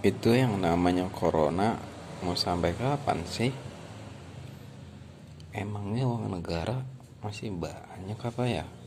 itu yang namanya corona mau sampai kapan sih emangnya uang negara masih banyak apa ya